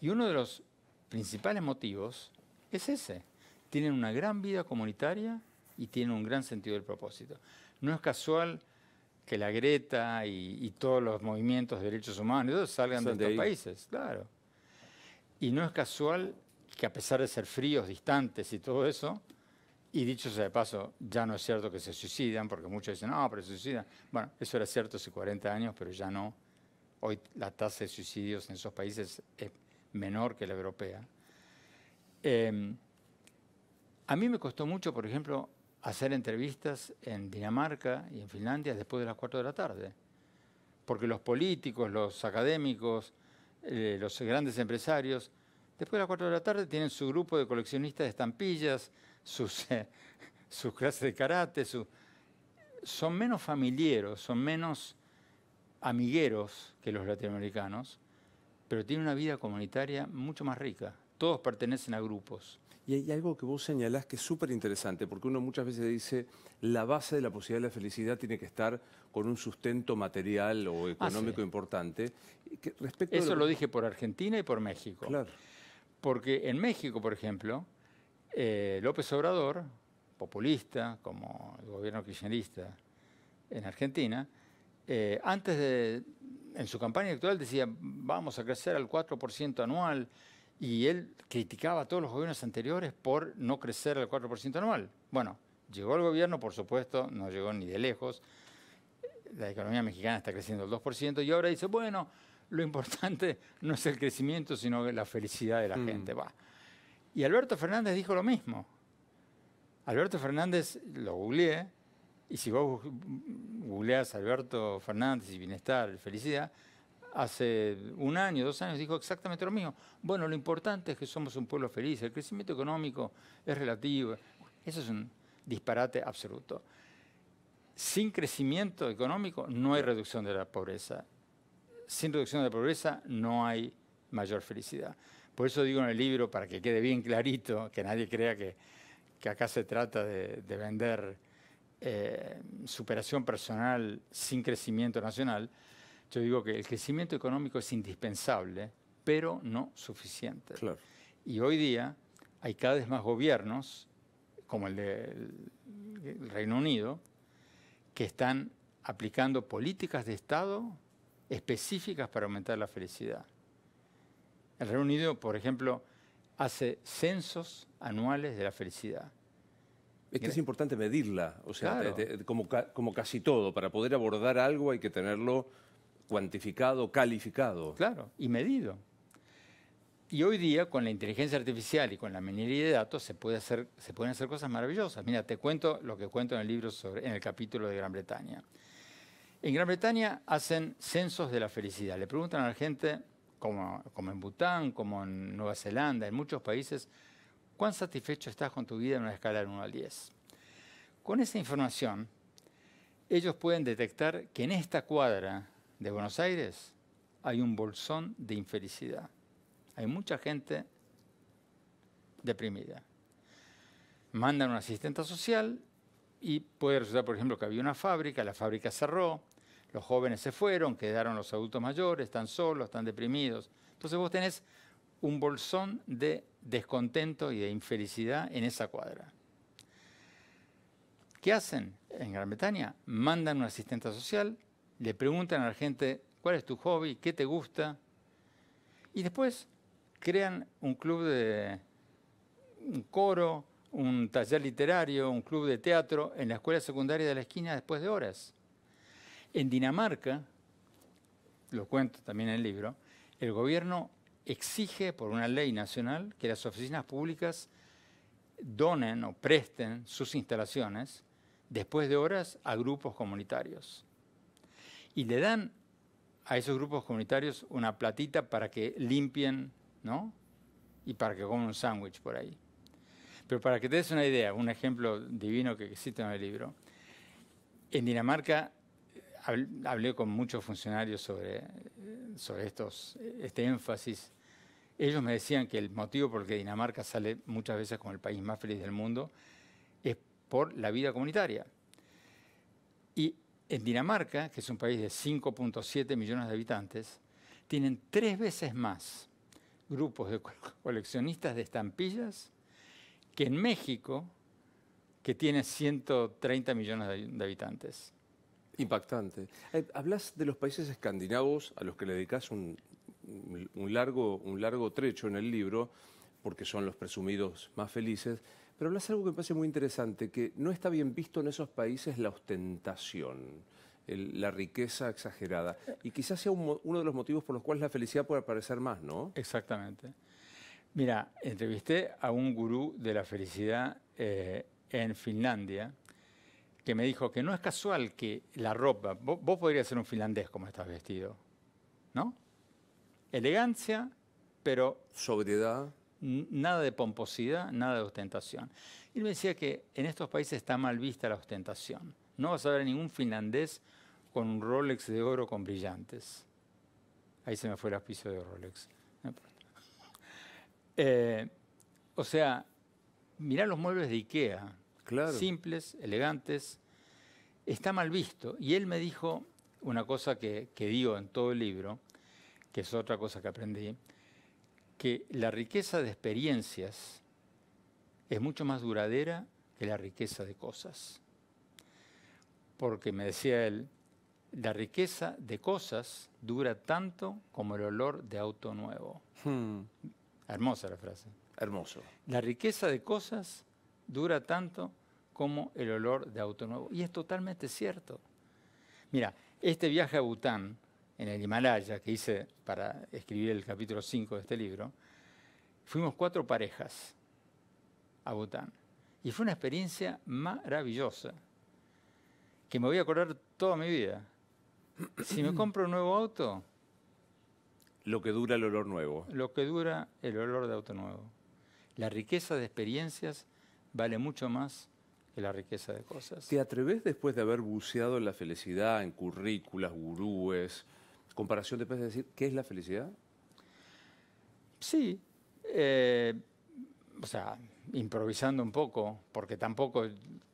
Y uno de los principales motivos es ese. Tienen una gran vida comunitaria y tienen un gran sentido del propósito. No es casual que la Greta y, todos los movimientos de derechos humanos salgan de, estos países, claro. Y no es casual que a pesar de ser fríos, distantes y todo eso, y dicho sea de paso, ya no es cierto que se suicidan, porque muchos dicen, no, ah, pero se suicidan. Bueno, eso era cierto hace 40 años, pero ya no. Hoy la tasa de suicidios en esos países es menor que la europea. Em, a mí me costó mucho, por ejemplo, hacer entrevistas en Dinamarca y en Finlandia después de las 4 de la tarde, porque los políticos, los académicos, eh, los grandes empresarios Después de las 4 de la tarde tienen su grupo de coleccionistas de estampillas, sus, eh, clases de karate, son menos familieros, son menos amigueros que los latinoamericanos, pero tienen una vida comunitaria mucho más rica. Todos pertenecen a grupos. Y hay algo que vos señalás que es súper interesante, porque uno muchas veces dice, la base de la posibilidad de la felicidad tiene que estar con un sustento material o económico importante. Eso lo... lo dije por Argentina y por México. Claro porque en México, por ejemplo, eh, López Obrador, populista, como el gobierno kirchnerista en Argentina, eh, antes de, en su campaña electoral decía, vamos a crecer al 4% anual, y él criticaba a todos los gobiernos anteriores por no crecer al 4% anual. Bueno, llegó el gobierno, por supuesto, no llegó ni de lejos, la economía mexicana está creciendo al 2%, y ahora dice, bueno, lo importante no es el crecimiento, sino la felicidad de la mm. gente. Va. Y Alberto Fernández dijo lo mismo. Alberto Fernández, lo googleé, y si vos googleás Alberto Fernández y bienestar, felicidad, hace un año, dos años dijo exactamente lo mismo. Bueno, lo importante es que somos un pueblo feliz, el crecimiento económico es relativo. Eso es un disparate absoluto. Sin crecimiento económico no hay reducción de la pobreza sin reducción de la pobreza no hay mayor felicidad. Por eso digo en el libro, para que quede bien clarito, que nadie crea que, acá se trata de, vender eh, superación personal sin crecimiento nacional, yo digo que el crecimiento económico es indispensable, pero no suficiente. Y hoy día hay cada vez más gobiernos, como el del de Reino Unido, que están aplicando políticas de Estado específicas para aumentar la felicidad. El Reino Unido, por ejemplo, hace censos anuales de la felicidad. Es que es importante medirla, o sea, como, casi todo, para poder abordar algo hay que tenerlo cuantificado, calificado. Claro, y medido. Y hoy día, con la inteligencia artificial y con la minería de datos, se, puede hacer, se pueden hacer cosas maravillosas. Mira, te cuento lo que cuento en el libro sobre, en el capítulo de Gran Bretaña. En Gran Bretaña hacen censos de la felicidad. Le preguntan a la gente, como, en Bután, como en Nueva Zelanda, en muchos países, cuán satisfecho estás con tu vida en una escala de 1 al 10. Con esa información, ellos pueden detectar que en esta cuadra de Buenos Aires hay un bolsón de infelicidad. Hay mucha gente deprimida. Mandan un asistente social y puede resultar, por ejemplo, que había una fábrica, la fábrica cerró, los jóvenes se fueron, quedaron los adultos mayores, están solos, están deprimidos. Entonces vos tenés un bolsón de descontento y de infelicidad en esa cuadra. ¿Qué hacen en Gran Bretaña? Mandan una asistente social, le preguntan a la gente cuál es tu hobby, qué te gusta, y después crean un club de un coro, un taller literario, un club de teatro en la escuela secundaria de la esquina después de horas. En Dinamarca, lo cuento también en el libro, el gobierno exige por una ley nacional que las oficinas públicas donen o presten sus instalaciones después de horas a grupos comunitarios. Y le dan a esos grupos comunitarios una platita para que limpien, ¿no? Y para que coman un sándwich por ahí. Pero para que te des una idea, un ejemplo divino que existe en el libro, en Dinamarca hablé con muchos funcionarios sobre, sobre estos, este énfasis. Ellos me decían que el motivo por el que Dinamarca sale muchas veces como el país más feliz del mundo es por la vida comunitaria. Y en Dinamarca, que es un país de 5.7 millones de habitantes, tienen tres veces más grupos de coleccionistas de estampillas que en México, que tiene 130 millones de habitantes. Impactante. Eh, hablas de los países escandinavos a los que le dedicas un, largo, un largo trecho en el libro, porque son los presumidos más felices, pero hablas algo que me parece muy interesante, que no está bien visto en esos países la ostentación, la riqueza exagerada, y quizás sea uno de los motivos por los cuales la felicidad puede aparecer más, ¿no? Exactamente. Mira, entrevisté a un gurú de la felicidad eh, en Finlandia, que me dijo que no es casual que la ropa, vos, podrías ser un finlandés como estás vestido, ¿no? Elegancia, pero... Sobriedad. Nada de pomposidad, nada de ostentación. Y él me decía que en estos países está mal vista la ostentación. No vas a ver ningún finlandés con un Rolex de oro con brillantes. Ahí se me fue el auspicio de Rolex. Eh, o sea, mirá los muebles de Ikea, simples, elegantes. Está mal visto. Y él me dijo una cosa que, que digo en todo el libro, que es otra cosa que aprendí, que la riqueza de experiencias es mucho más duradera que la riqueza de cosas. Porque me decía él, la riqueza de cosas dura tanto como el olor de auto nuevo. Hmm. Hermosa la frase. Hermoso. La riqueza de cosas dura tanto como el olor de auto nuevo. Y es totalmente cierto. Mira, este viaje a Bután, en el Himalaya, que hice para escribir el capítulo 5 de este libro, fuimos cuatro parejas a Bután. Y fue una experiencia maravillosa, que me voy a acordar toda mi vida. Si me compro un nuevo auto... Lo que dura el olor nuevo. Lo que dura el olor de auto nuevo. La riqueza de experiencias vale mucho más que la riqueza de cosas. ¿Te atreves después de haber buceado en la felicidad, en currículas, gurúes, comparación después de decir qué es la felicidad? Sí, eh, o sea, improvisando un poco, porque tampoco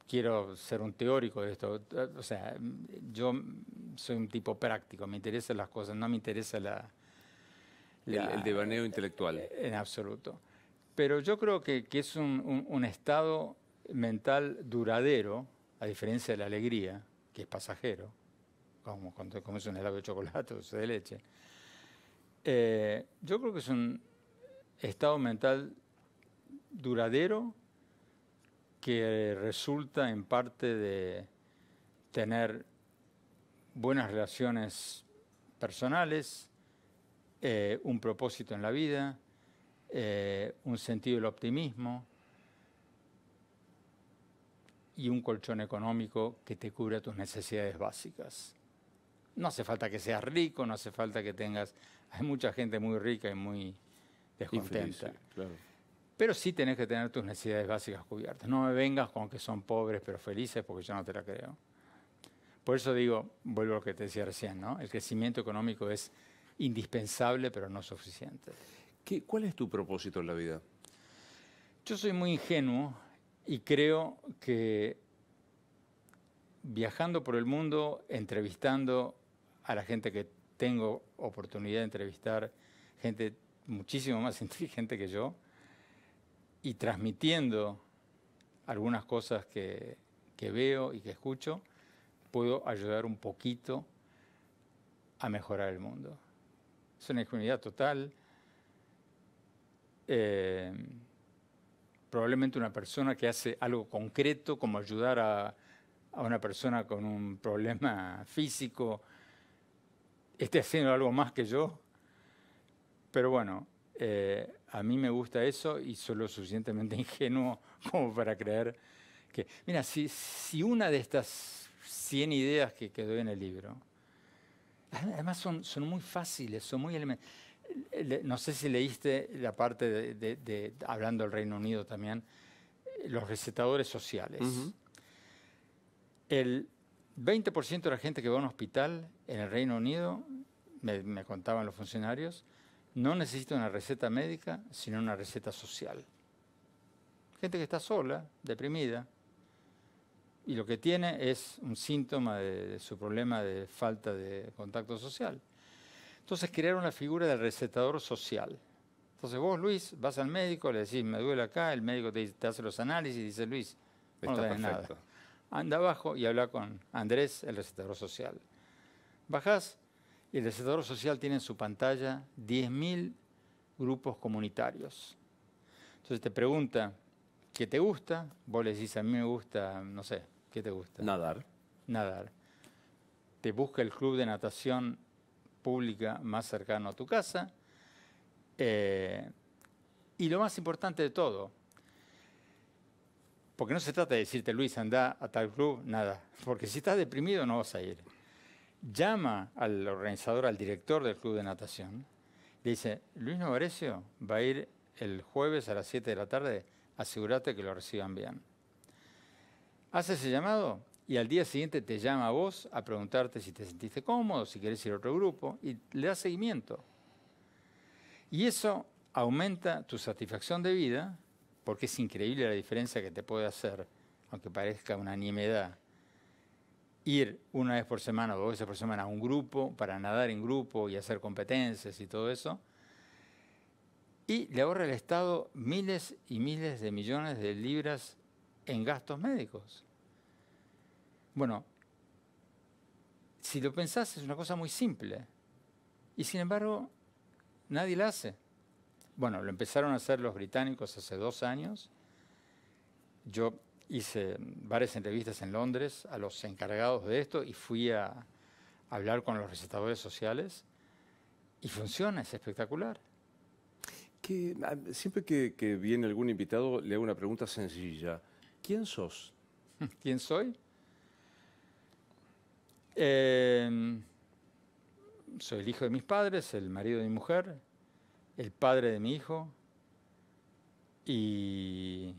quiero ser un teórico de esto, o sea, yo soy un tipo práctico, me interesan las cosas, no me interesa la... el, el devaneo intelectual. En absoluto. Pero yo creo que, es un, estado mental duradero, a diferencia de la alegría, que es pasajero, como cuando comes un helado de chocolate o de leche. Eh, yo creo que es un estado mental duradero que resulta en parte de tener buenas relaciones personales, eh, un propósito en la vida, eh, un sentido del optimismo y un colchón económico que te cubra tus necesidades básicas. No hace falta que seas rico, no hace falta que tengas... Hay mucha gente muy rica y muy descontenta. Pero sí tenés que tener tus necesidades básicas cubiertas. No me vengas con que son pobres pero felices porque yo no te la creo. Por eso digo, vuelvo a lo que te decía recién, El crecimiento económico es indispensable pero no suficiente. ¿Cuál es tu propósito en la vida? Yo soy muy ingenuo y creo que viajando por el mundo, entrevistando a la gente que tengo oportunidad de entrevistar, gente muchísimo más inteligente que yo, y transmitiendo algunas cosas que, que veo y que escucho, puedo ayudar un poquito a mejorar el mundo. Es una ingenuidad total, eh, probablemente una persona que hace algo concreto, como ayudar a, una persona con un problema físico, esté haciendo algo más que yo. Pero bueno, eh, a mí me gusta eso y soy lo suficientemente ingenuo como para creer que, mira, si, una de estas 100 ideas que, quedó en el libro, además son, son muy fáciles, son muy elementales no sé si leíste la parte de, hablando del Reino Unido también, los recetadores sociales. El 20% de la gente que va a un hospital en el Reino Unido, me, contaban los funcionarios, no necesita una receta médica, sino una receta social. Gente que está sola, deprimida, y lo que tiene es un síntoma de su problema de falta de contacto social. Entonces crearon la figura del recetador social. Entonces vos, Luis, vas al médico, le decís, me duele acá, el médico te, hace los análisis y dice, Luis, no tenés nada. Anda abajo y habla con Andrés, el recetador social. Bajás y el recetador social tiene en su pantalla 10.000 grupos comunitarios. Entonces te pregunta, ¿qué te gusta? Vos le decís, a mí me gusta, no sé, ¿qué te gusta? Nadar. Nadar. Te busca el club de natación pública más cercano a tu casa. Eh, y lo más importante de todo, porque no se trata de decirte, Luis, anda a tal club, nada, porque si estás deprimido no vas a ir. Llama al organizador, al director del club de natación, le dice, Luis Novarecio va a ir el jueves a las 7 de la tarde, asegúrate que lo reciban bien. Hace ese llamado, y al día siguiente te llama a vos a preguntarte si te sentiste cómodo, si querés ir a otro grupo, y le das seguimiento. Y eso aumenta tu satisfacción de vida, porque es increíble la diferencia que te puede hacer, aunque parezca una nimiedad, ir una vez por semana o dos veces por semana a un grupo para nadar en grupo y hacer competencias y todo eso, y le ahorra el Estado miles y miles de millones de libras en gastos médicos. Bueno, si lo pensás es una cosa muy simple. Y sin embargo, nadie la hace. Bueno, lo empezaron a hacer los británicos hace dos años. Yo hice varias entrevistas en Londres a los encargados de esto y fui a hablar con los recetadores sociales y funciona, es espectacular. Que, siempre que, que viene algún invitado le hago una pregunta sencilla. ¿Quién sos? ¿Quién soy? Em, soy el hijo de mis padres, el marido de mi mujer, el padre de mi hijo y,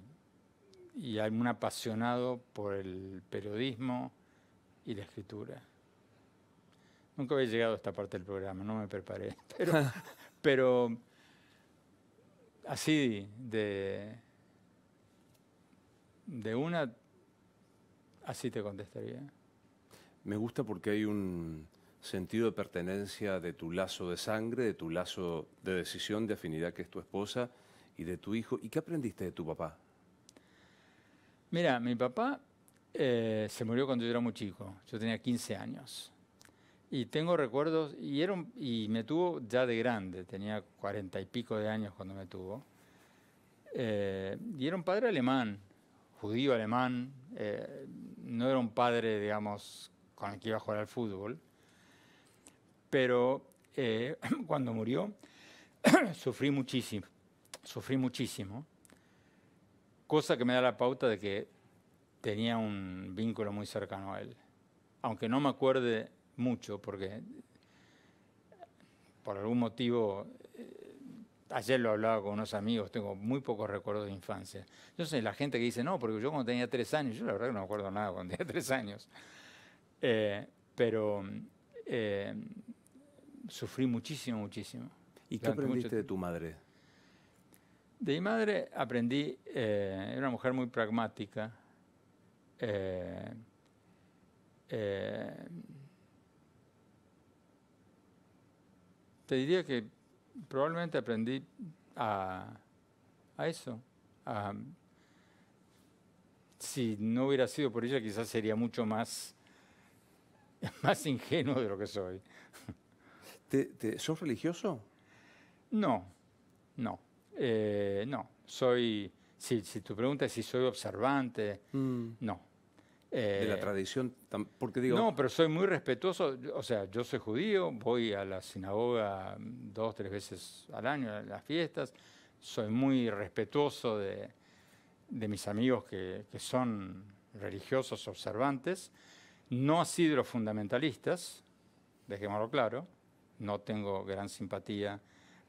y un apasionado por el periodismo y la escritura. Nunca había llegado a esta parte del programa, no me preparé, pero, pero así de, de una, así te contestaría. Me gusta porque hay un sentido de pertenencia de tu lazo de sangre, de tu lazo de decisión, de afinidad que es tu esposa y de tu hijo. ¿Y qué aprendiste de tu papá? Mira, mi papá eh, se murió cuando yo era muy chico, yo tenía 15 años. Y tengo recuerdos, y, era y me tuvo ya de grande, tenía cuarenta y pico de años cuando me tuvo. Eh, y era un padre alemán, judío alemán, eh, no era un padre, digamos, con el que iba a jugar al fútbol, pero eh, cuando murió sufrí muchísimo, sufrí muchísimo, cosa que me da la pauta de que tenía un vínculo muy cercano a él, aunque no me acuerde mucho porque por algún motivo eh, Ayer lo hablaba con unos amigos, tengo muy pocos recuerdos de infancia. Entonces, la gente que dice, no, porque yo cuando tenía tres años, yo la verdad que no me acuerdo nada cuando tenía tres años. Eh, pero eh, sufrí muchísimo, muchísimo. ¿Y qué aprendiste de tu madre? De mi madre aprendí, eh, era una mujer muy pragmática. te diría que probablemente aprendí a, eso. si no hubiera sido por ella, quizás sería mucho más más ingenuo de lo que soy. sos religioso? No, no, eh, no. Soy, si, tu pregunta es si soy observante, mm. no. Eh, de la tradición, porque digo... No, pero soy muy respetuoso, o sea, yo soy judío, voy a la sinagoga dos, tres veces al año, a las fiestas, soy muy respetuoso de, mis amigos que son religiosos observantes, no así de los fundamentalistas, dejémoslo claro, no tengo gran simpatía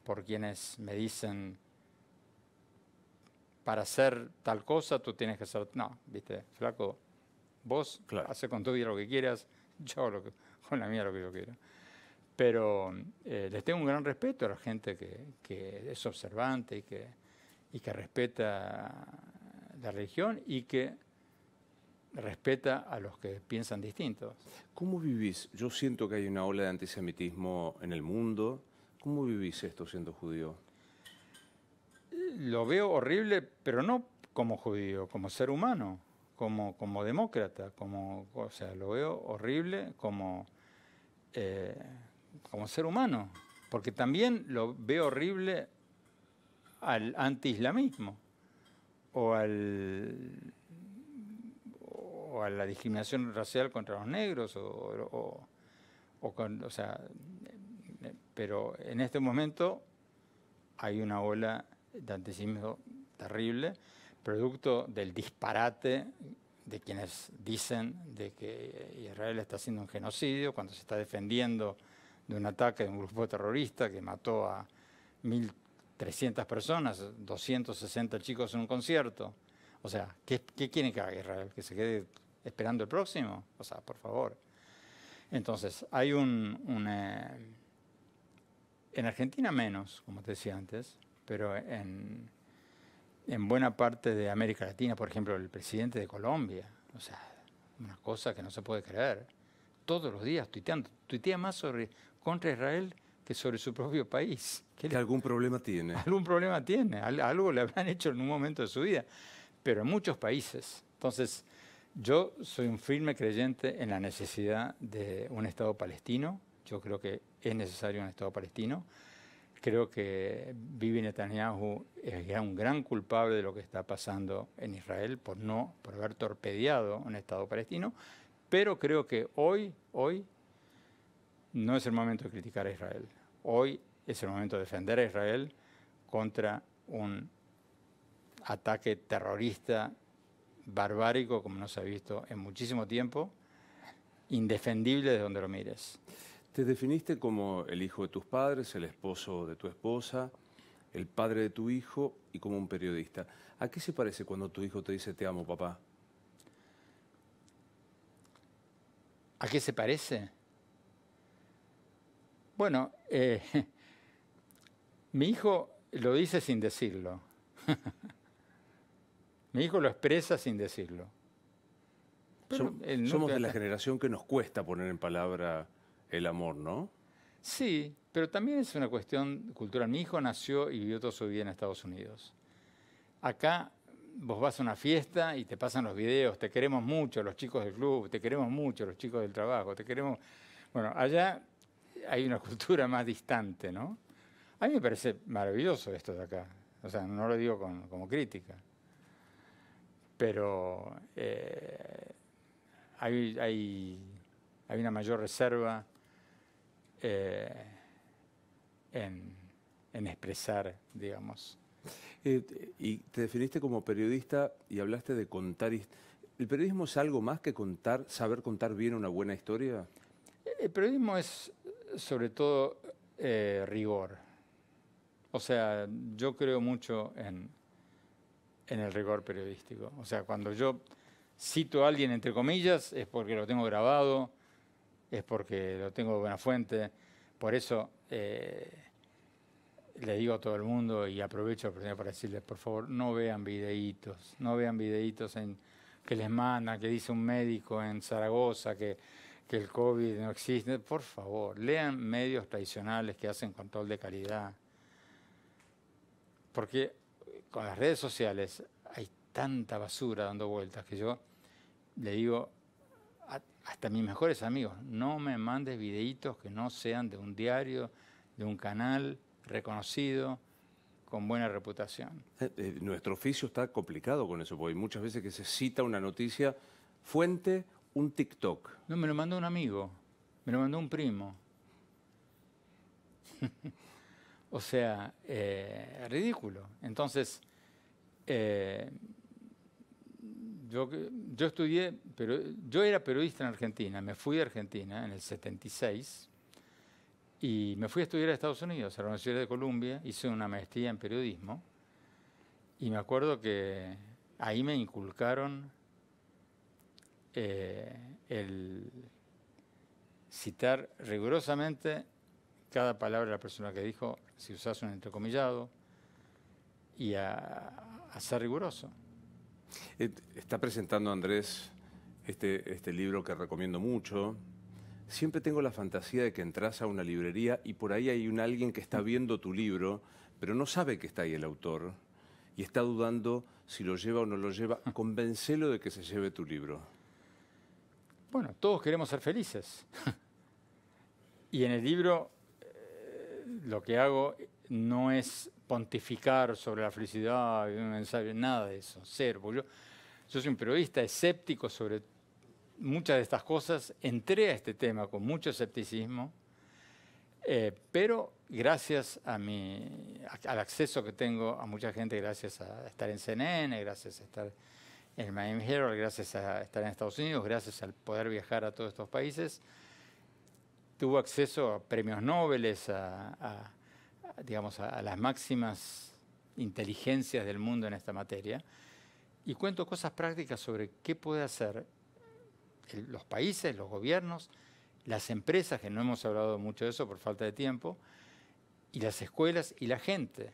por quienes me dicen, para hacer tal cosa tú tienes que hacer, no, viste, flaco, vos hace con tu vida lo que quieras, yo lo que, con la mía lo que yo quiero. Pero eh, les tengo un gran respeto a la gente que, es observante y que, y que respeta la religión y que respeta a los que piensan distintos. ¿Cómo vivís? Yo siento que hay una ola de antisemitismo en el mundo. ¿Cómo vivís esto siendo judío? Lo veo horrible, pero no como judío, como ser humano, como, como demócrata, como, o sea, lo veo horrible como, eh, como ser humano, porque también lo veo horrible al antiislamismo o al o a la discriminación racial contra los negros, o, con, o sea, pero en este momento hay una ola de antisemitismo terrible, producto del disparate de quienes dicen de que Israel está haciendo un genocidio cuando se está defendiendo de un ataque de un grupo terrorista que mató a 1.300 personas, 260 chicos en un concierto. O sea, ¿qué, qué que haga Israel? ¿Que se quede esperando el próximo. O sea, por favor. Entonces, hay un... Eh, en Argentina menos, como te decía antes, pero en, buena parte de América Latina, por ejemplo, el presidente de Colombia, o sea, una cosa que no se puede creer, todos los días tuiteando, tuitea más sobre, contra Israel que sobre su propio país. que algún problema tiene. Algún problema tiene, algo le habrán hecho en un momento de su vida, pero en muchos países. Entonces, yo soy un firme creyente en la necesidad de un Estado palestino. Yo creo que es necesario un Estado palestino. Creo que Bibi Netanyahu es un gran culpable de lo que está pasando en Israel por no, por haber torpedeado un Estado palestino. Pero creo que hoy, hoy, no es el momento de criticar a Israel. Hoy es el momento de defender a Israel contra un ataque terrorista barbárico como no se ha visto en muchísimo tiempo, indefendible de donde lo mires. Te definiste como el hijo de tus padres, el esposo de tu esposa, el padre de tu hijo y como un periodista. ¿A qué se parece cuando tu hijo te dice te amo, papá? ¿A qué se parece? Bueno, eh, mi hijo lo dice sin decirlo. Mi hijo lo expresa sin decirlo. somos de la generación que nos cuesta poner en palabra el amor, ¿no? Sí, pero también es una cuestión cultural. Mi hijo nació y vivió toda su vida en Estados Unidos. Acá vos vas a una fiesta y te pasan los videos, te queremos mucho los chicos del club, te queremos mucho los chicos del trabajo, te queremos... Bueno, allá hay una cultura más distante, ¿no? A mí me parece maravilloso esto de acá. O sea, no lo digo como crítica pero eh, hay, una mayor reserva eh, en, expresar, digamos. Eh, y te definiste como periodista y hablaste de contar. ¿El periodismo es algo más que contar, saber contar bien una buena historia? El periodismo es sobre todo rigor. O sea, yo creo mucho en, en el rigor periodístico. O sea, cuando yo cito a alguien, entre comillas, es porque lo tengo grabado, es porque lo tengo de buena fuente. Por eso eh, le digo a todo el mundo y aprovecho para decirles, por favor, no vean videitos, no vean videitos en, que les manda, que dice un médico en Zaragoza que, que el COVID no existe. Por favor, lean medios tradicionales que hacen control de calidad. Porque con las redes sociales hay tanta basura dando vueltas que yo le digo hasta a mis mejores amigos, no me mandes videitos que no sean de un diario, de un canal reconocido, con buena reputación. Eh, eh, nuestro oficio está complicado con eso, porque hay muchas veces que se cita una noticia, fuente, un TikTok. No, me lo mandó un amigo, me lo mandó un primo. O sea, eh, ridículo. Entonces, eh, yo, yo, estudié, pero yo era periodista en Argentina, me fui a Argentina en el 76 y me fui a estudiar a Estados Unidos, a la Universidad de Columbia, hice una maestría en periodismo y me acuerdo que ahí me inculcaron eh, el citar rigurosamente cada palabra de la persona que dijo, si usas un entrecomillado, y a, ser riguroso. Eh, está presentando Andrés este, este libro que recomiendo mucho, siempre tengo la fantasía de que entras a una librería y por ahí hay un alguien que está viendo tu libro, pero no sabe que está ahí el autor y está dudando si lo lleva o no lo lleva. Convencelo de que se lleve tu libro. Bueno, todos queremos ser felices. y en el libro lo que hago no es pontificar sobre la felicidad, un ensayo, nada de eso, cero. yo, soy un periodista escéptico sobre muchas de estas cosas, entré a este tema con mucho escepticismo, eh, pero gracias al acceso que tengo a mucha gente, gracias a estar en CNN, gracias a estar en Miami Herald, gracias a estar en Estados Unidos, gracias al poder viajar a todos estos países, tuvo acceso a premios Nobel, a, digamos, a, las máximas inteligencias del mundo en esta materia, y cuento cosas prácticas sobre qué puede hacer los países, los gobiernos, las empresas, que no hemos hablado mucho de eso por falta de tiempo, y las escuelas y la gente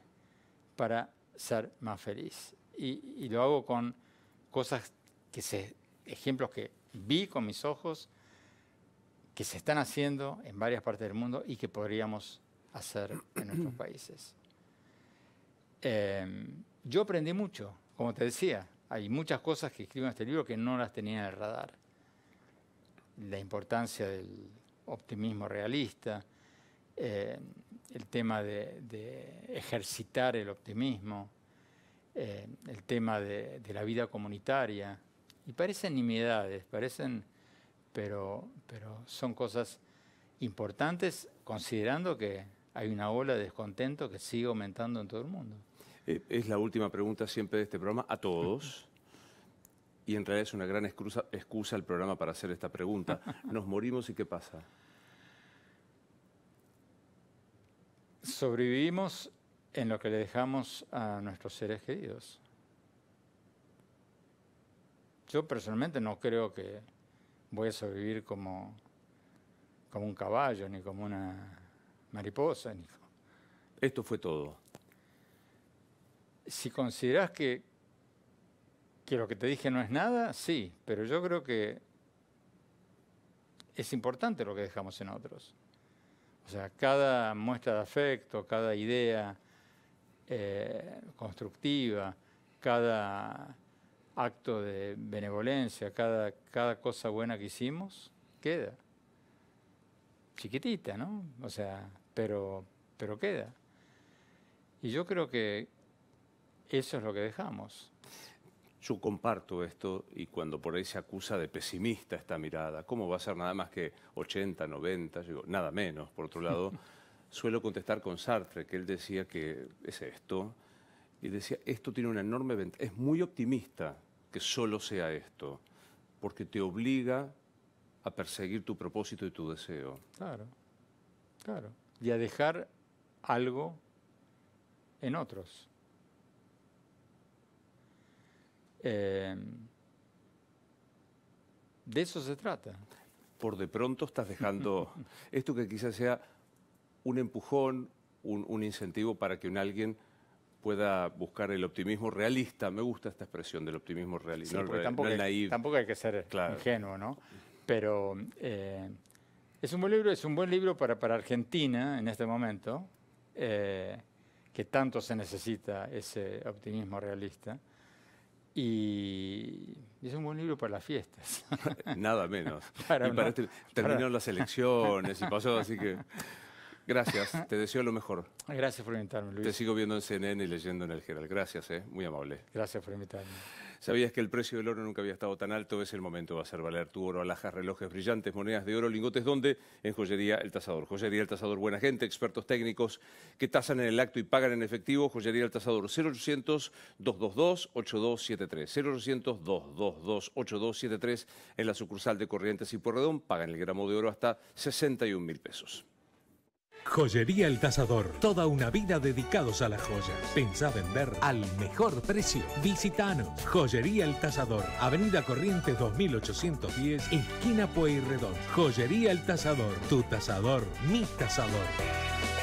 para ser más feliz. Y, y lo hago con cosas que se, ejemplos que vi con mis ojos, que se están haciendo en varias partes del mundo y que podríamos hacer en nuestros países. Em, yo aprendí mucho, como te decía, hay muchas cosas que escribo en este libro que no las tenía en el radar. La importancia del optimismo realista, em, el tema de, ejercitar el optimismo, em, el tema de, de la vida comunitaria. Y parecen nimiedades, parecen pero, pero son cosas importantes considerando que hay una ola de descontento que sigue aumentando en todo el mundo. Eh, es la última pregunta siempre de este programa a todos. y en realidad es una gran excusa el programa para hacer esta pregunta. ¿Nos morimos y qué pasa? Sobrevivimos en lo que le dejamos a nuestros seres queridos. Yo personalmente no creo que voy a sobrevivir como, como un caballo, ni como una mariposa. Esto fue todo. Si considerás que, que lo que te dije no es nada, sí, pero yo creo que es importante lo que dejamos en otros. O sea, cada muestra de afecto, cada idea eh, constructiva, cada acto de benevolencia, cada, cosa buena que hicimos, queda. Chiquitita, ¿no? O sea, pero, queda. Y yo creo que eso es lo que dejamos. Yo comparto esto y cuando por ahí se acusa de pesimista esta mirada, ¿cómo va a ser nada más que 80, 90? Digo, nada menos. Por otro lado, suelo contestar con Sartre, que él decía que es esto, y decía, esto tiene una enorme ventaja, es muy optimista, que solo sea esto, porque te obliga a perseguir tu propósito y tu deseo. Claro, claro. Y a dejar algo en otros. Em, de eso se trata. Por de pronto estás dejando esto que quizás sea un empujón, un, un incentivo para que un alguien pueda buscar el optimismo realista. Me gusta esta expresión del optimismo realista. no tampoco, hay, que ser ingenuo, ¿no? Pero eh, es un buen libro, es un buen libro para, para Argentina en este momento, eh, que tanto se necesita ese optimismo realista. Y es un buen libro para las fiestas. Nada menos. Este, terminaron las elecciones y pasó, así que... Gracias, te deseo lo mejor. Gracias por invitarme, Luis. Te sigo viendo en CNN y leyendo en el general. Gracias, eh. muy amable. Gracias por invitarme. ¿Sabías que el precio del oro nunca había estado tan alto? Es el momento de hacer valer tu oro, alhajas, relojes brillantes, monedas de oro, lingotes. ¿Dónde? En Joyería El Tazador. Joyería El Tazador, buena gente, expertos técnicos que tasan en el acto y pagan en efectivo. Joyería El Tazador, 0800-222-8273. 0800-222-8273 en la sucursal de Corrientes y Porredón. Pagan el gramo de oro hasta 61 mil pesos. Joyería El Tazador, Toda una vida dedicados a las joyas. Pensá vender al mejor precio. Visítanos. Joyería El Tazador, Avenida Corrientes 2810, esquina Pueyrredón. Joyería El Tazador, Tu tasador, mi tasador.